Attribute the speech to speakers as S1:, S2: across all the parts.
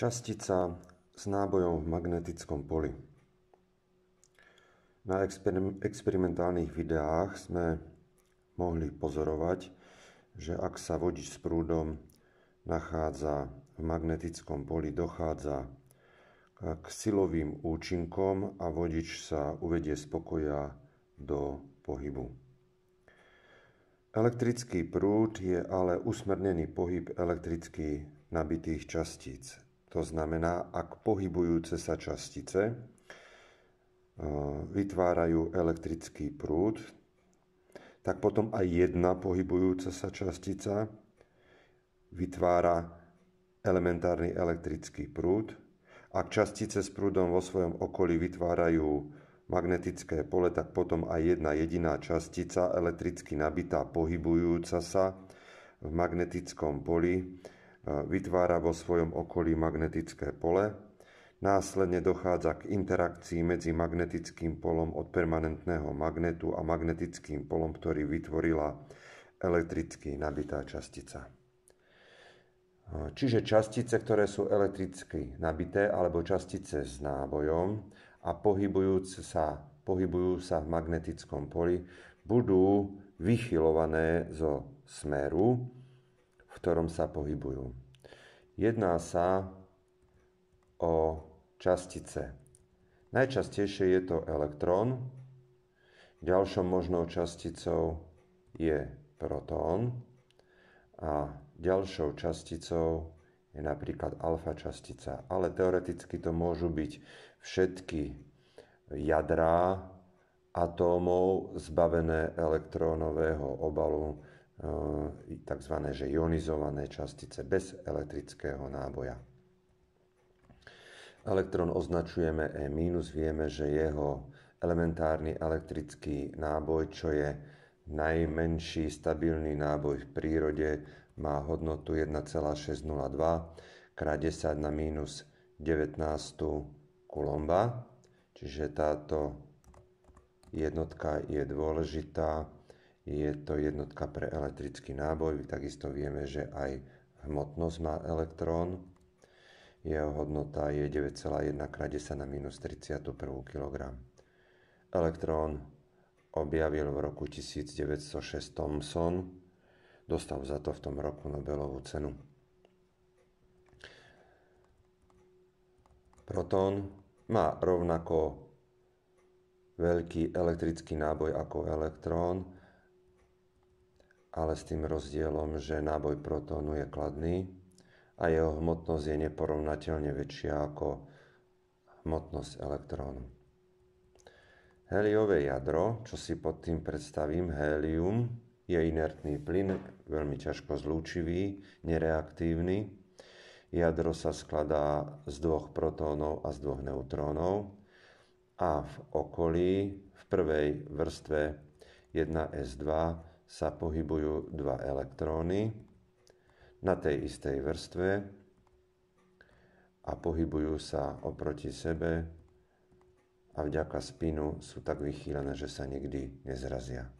S1: Častica s nábojom v magnetickom poli. Na experimentálnych videách sme mohli pozorovať, že ak sa vodič s prúdom nachádza v magnetickom poli, dochádza k silovým účinkom a vodič sa uvedie z pokoja do pohybu. Elektrický prúd je ale usmernený pohyb elektricky nabitých častíc. To znamená, ak pohybujúce sa častice e, vytvárajú elektrický prúd, tak potom aj jedna pohybujúca sa častica vytvára elementárny elektrický prúd. Ak častice s prúdom vo svojom okolí vytvárajú magnetické pole, tak potom aj jedna jediná častica, elektricky nabitá, pohybujúca sa v magnetickom poli, vytvára vo svojom okolí magnetické pole, následne dochádza k interakcii medzi magnetickým polom od permanentného magnetu a magnetickým polom, ktorý vytvorila elektricky nabitá častica. Čiže častice, ktoré sú elektricky nabité, alebo častice s nábojom a pohybujúce sa, pohybujú sa v magnetickom poli, budú vychylované zo smeru, v ktorom sa pohybujú. Jedná sa o častice. Najčastejšie je to elektrón, ďalšou možnou časticou je protón a ďalšou časticou je napríklad alfa častica, ale teoreticky to môžu byť všetky jadrá atómov zbavené elektrónového obalu E, tzv. Že ionizované častice bez elektrického náboja. Elektrón označujeme E-, vieme, že jeho elementárny elektrický náboj, čo je najmenší stabilný náboj v prírode, má hodnotu 1,602 krát 10 na mínus 19 kulomba. Čiže táto jednotka je dôležitá je to jednotka pre elektrický náboj. Takisto vieme, že aj hmotnosť má elektrón. Jeho hodnota je 9,1 x 10 na minus 31 kg. Elektrón objavil v roku 1906 Thomson. Dostal za to v tom roku Nobelovú cenu. Proton má rovnako veľký elektrický náboj ako elektrón, ale s tým rozdielom, že náboj protónu je kladný a jeho hmotnosť je neporovnateľne väčšia ako hmotnosť elektrónu. Heliové jadro, čo si pod tým predstavím, helium, je inertný plyn, veľmi ťažko zlúčivý, nereaktívny. Jadro sa skladá z dvoch protónov a z dvoch neutrónov a v okolí, v prvej vrstve 1s2 sa pohybujú dva elektróny na tej istej vrstve a pohybujú sa oproti sebe a vďaka spinu sú tak vychýlené, že sa nikdy nezrazia.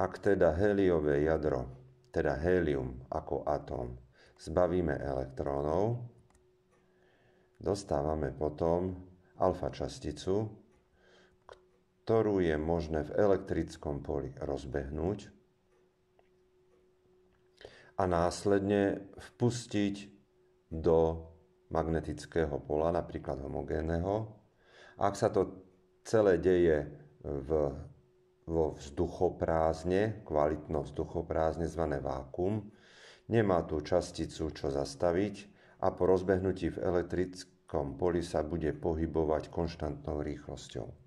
S1: Ak teda heliové jadro, teda helium ako atóm, zbavíme elektrónov, dostávame potom alfa časticu, ktorú je možné v elektrickom poli rozbehnúť a následne vpustiť do magnetického pola, napríklad homogénneho. Ak sa to celé deje v, vo vzduchoprázdne, kvalitno vzduchoprázdne zvané vákum, nemá tú časticu čo zastaviť a po rozbehnutí v elektrickom poli sa bude pohybovať konštantnou rýchlosťou.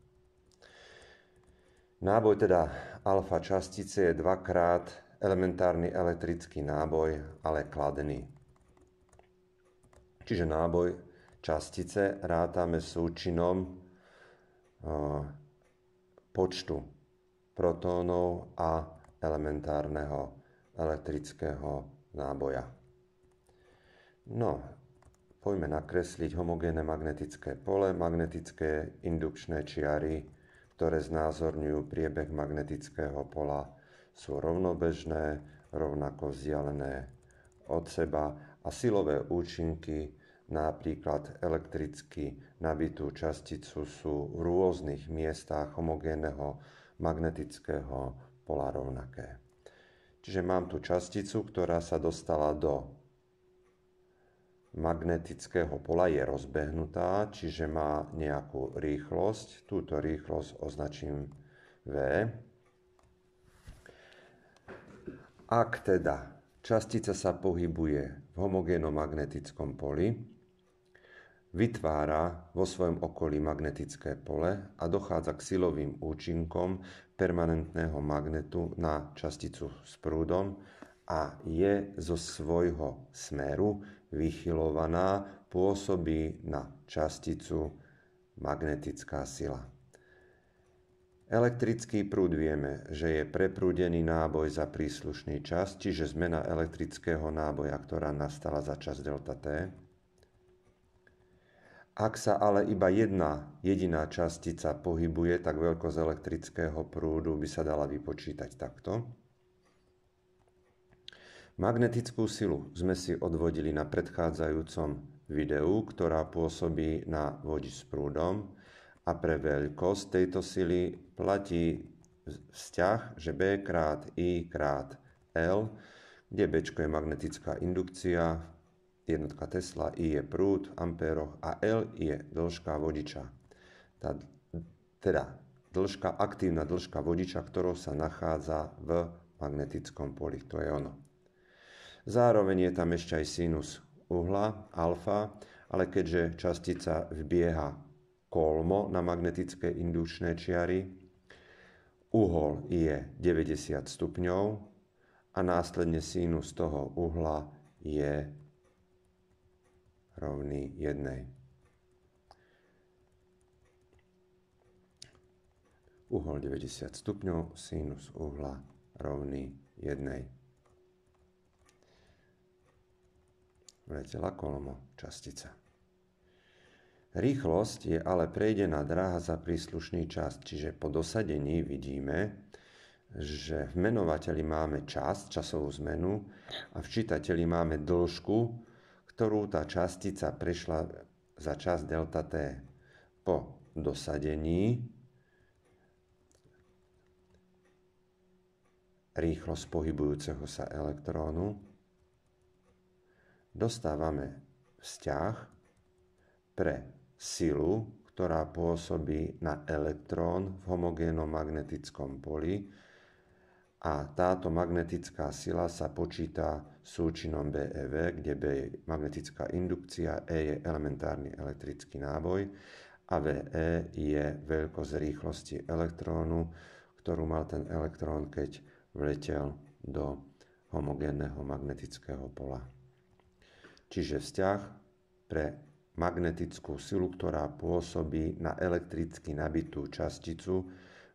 S1: Náboj teda alfa častice je dvakrát elementárny elektrický náboj, ale kladný. Čiže náboj častice rátame súčinom e, počtu protónov a elementárneho elektrického náboja. No, poďme nakresliť homogénne magnetické pole, magnetické indukčné čiary, ktoré znázorňujú priebeh magnetického pola, sú rovnobežné, rovnako vzdialené od seba a silové účinky, napríklad elektricky nabitú časticu, sú v rôznych miestach homogénneho magnetického pola rovnaké. Čiže mám tu časticu, ktorá sa dostala do magnetického pola je rozbehnutá, čiže má nejakú rýchlosť. Túto rýchlosť označím V. Ak teda častica sa pohybuje v homogénom magnetickom poli, vytvára vo svojom okolí magnetické pole a dochádza k silovým účinkom permanentného magnetu na časticu s prúdom a je zo svojho smeru vychylovaná pôsobí na časticu magnetická sila. Elektrický prúd vieme, že je preprúdený náboj za príslušný čas, čiže zmena elektrického náboja, ktorá nastala za čas delta T. Ak sa ale iba jedna jediná častica pohybuje, tak veľkosť elektrického prúdu by sa dala vypočítať takto. Magnetickú silu sme si odvodili na predchádzajúcom videu, ktorá pôsobí na vodič s prúdom a pre veľkosť tejto sily platí vzťah, že B krát I krát L, kde B je magnetická indukcia, jednotka Tesla, I je prúd v ampéroch a L je dĺžka vodiča. Tá, teda dĺžka, aktívna dĺžka vodiča, ktorou sa nachádza v magnetickom poli. To je ono. Zároveň je tam ešte aj sinus uhla, alfa, ale keďže častica vbieha kolmo na magnetické indučné čiary, uhol je 90 stupňov a následne sinus toho uhla je rovný jednej. Uhol 90 stupňov, sinus uhla rovný jednej. letela kolmo častica. Rýchlosť je ale prejdená dráha za príslušný čas, čiže po dosadení vidíme, že v menovateli máme čas, časovú zmenu a v čitateli máme dĺžku, ktorú tá častica prešla za čas delta t. Po dosadení rýchlosť pohybujúceho sa elektrónu dostávame vzťah pre silu, ktorá pôsobí na elektrón v homogénnom magnetickom poli a táto magnetická sila sa počíta súčinom BEV, kde B je magnetická indukcia, E je elementárny elektrický náboj a VE je veľkosť rýchlosti elektrónu, ktorú mal ten elektrón, keď vletel do homogénneho magnetického pola čiže vzťah pre magnetickú silu, ktorá pôsobí na elektricky nabitú časticu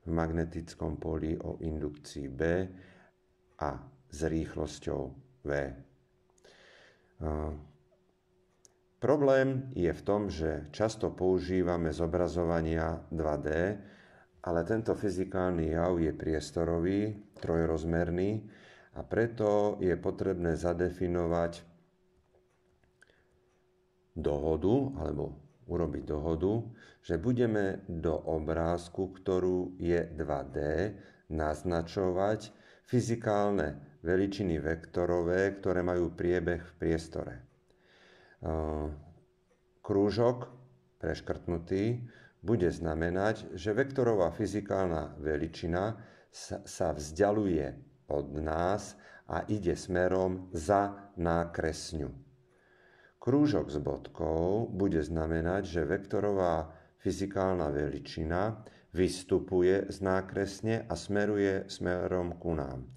S1: v magnetickom poli o indukcii B a s rýchlosťou V. Ehm, problém je v tom, že často používame zobrazovania 2D, ale tento fyzikálny jav je priestorový, trojrozmerný a preto je potrebné zadefinovať dohodu, alebo urobiť dohodu, že budeme do obrázku, ktorú je 2D, naznačovať fyzikálne veličiny vektorové, ktoré majú priebeh v priestore. Ehm, krúžok preškrtnutý bude znamenať, že vektorová fyzikálna veličina sa vzdialuje od nás a ide smerom za nákresňu. Krúžok s bodkou bude znamenať, že vektorová fyzikálna veličina vystupuje z nákresne a smeruje smerom ku nám.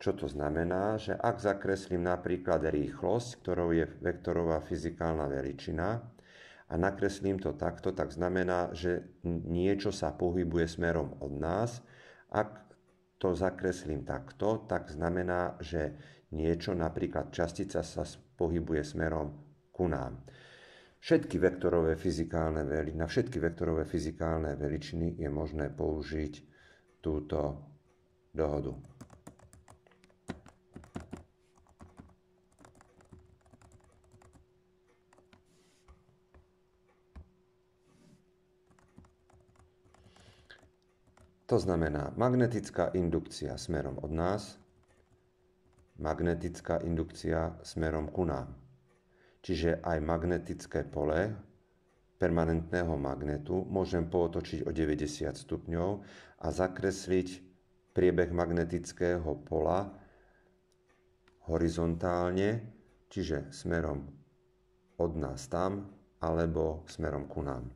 S1: Čo to znamená, že ak zakreslím napríklad rýchlosť, ktorou je vektorová fyzikálna veličina, a nakreslím to takto, tak znamená, že niečo sa pohybuje smerom od nás. Ak to zakreslím takto, tak znamená, že niečo, napríklad častica sa pohybuje smerom ku nám. Všetky vektorové fyzikálne veli, na všetky vektorové fyzikálne veličiny je možné použiť túto dohodu. To znamená magnetická indukcia smerom od nás, magnetická indukcia smerom ku nám čiže aj magnetické pole permanentného magnetu môžem pootočiť o 90 stupňov a zakresliť priebeh magnetického pola horizontálne, čiže smerom od nás tam alebo smerom ku nám.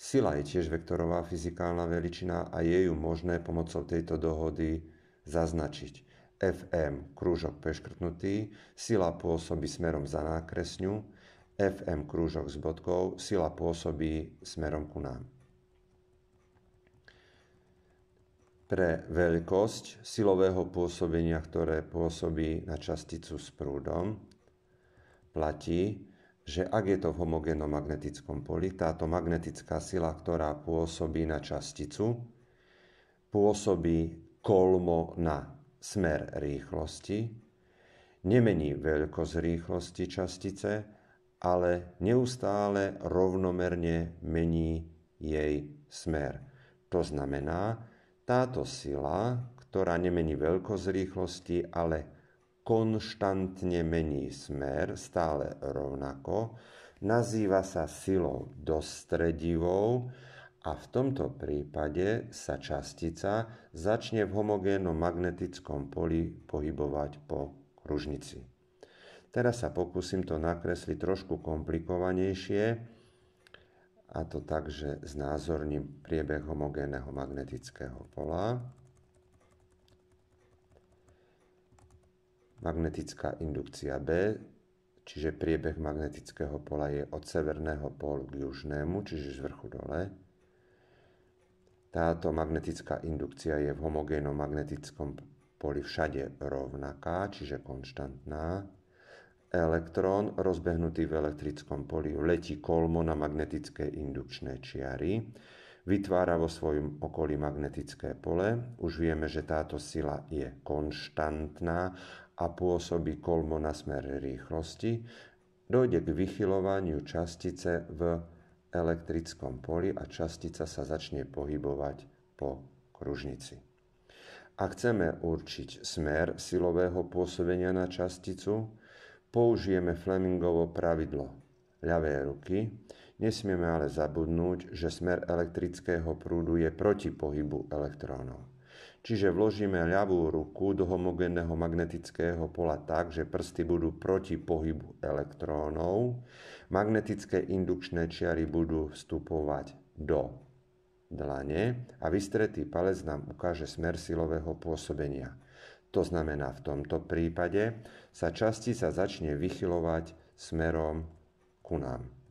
S1: Sila je tiež vektorová fyzikálna veličina a je ju možné pomocou tejto dohody zaznačiť. FM krúžok preškrtnutý, sila pôsobí smerom za nákresňu, FM krúžok s bodkou, sila pôsobí smerom ku nám. Pre veľkosť silového pôsobenia, ktoré pôsobí na časticu s prúdom, platí, že ak je to v homogénnom magnetickom poli, táto magnetická sila, ktorá pôsobí na časticu, pôsobí kolmo na smer rýchlosti, nemení veľkosť rýchlosti častice, ale neustále rovnomerne mení jej smer. To znamená, táto sila, ktorá nemení veľkosť rýchlosti, ale konštantne mení smer, stále rovnako, nazýva sa silou dostredivou, a v tomto prípade sa častica začne v homogénnom magnetickom poli pohybovať po kružnici. Teraz sa pokúsim to nakresliť trošku komplikovanejšie a to tak, že znázorním priebeh homogénneho magnetického pola. Magnetická indukcia B, čiže priebeh magnetického pola je od severného pólu k južnému, čiže z vrchu dole. Táto magnetická indukcia je v homogénnom magnetickom poli všade rovnaká, čiže konštantná. Elektrón rozbehnutý v elektrickom poli letí kolmo na magnetické indukčné čiary, vytvára vo svojom okolí magnetické pole. Už vieme, že táto sila je konštantná a pôsobí kolmo na smer rýchlosti. Dojde k vychylovaniu častice v elektrickom poli a častica sa začne pohybovať po kružnici. Ak chceme určiť smer silového pôsobenia na časticu, použijeme Flemingovo pravidlo ľavej ruky. Nesmieme ale zabudnúť, že smer elektrického prúdu je proti pohybu elektrónov. Čiže vložíme ľavú ruku do homogénneho magnetického pola tak, že prsty budú proti pohybu elektrónov. Magnetické indukčné čiary budú vstupovať do dlane a vystretý palec nám ukáže smer silového pôsobenia. To znamená, v tomto prípade sa častica začne vychylovať smerom ku nám.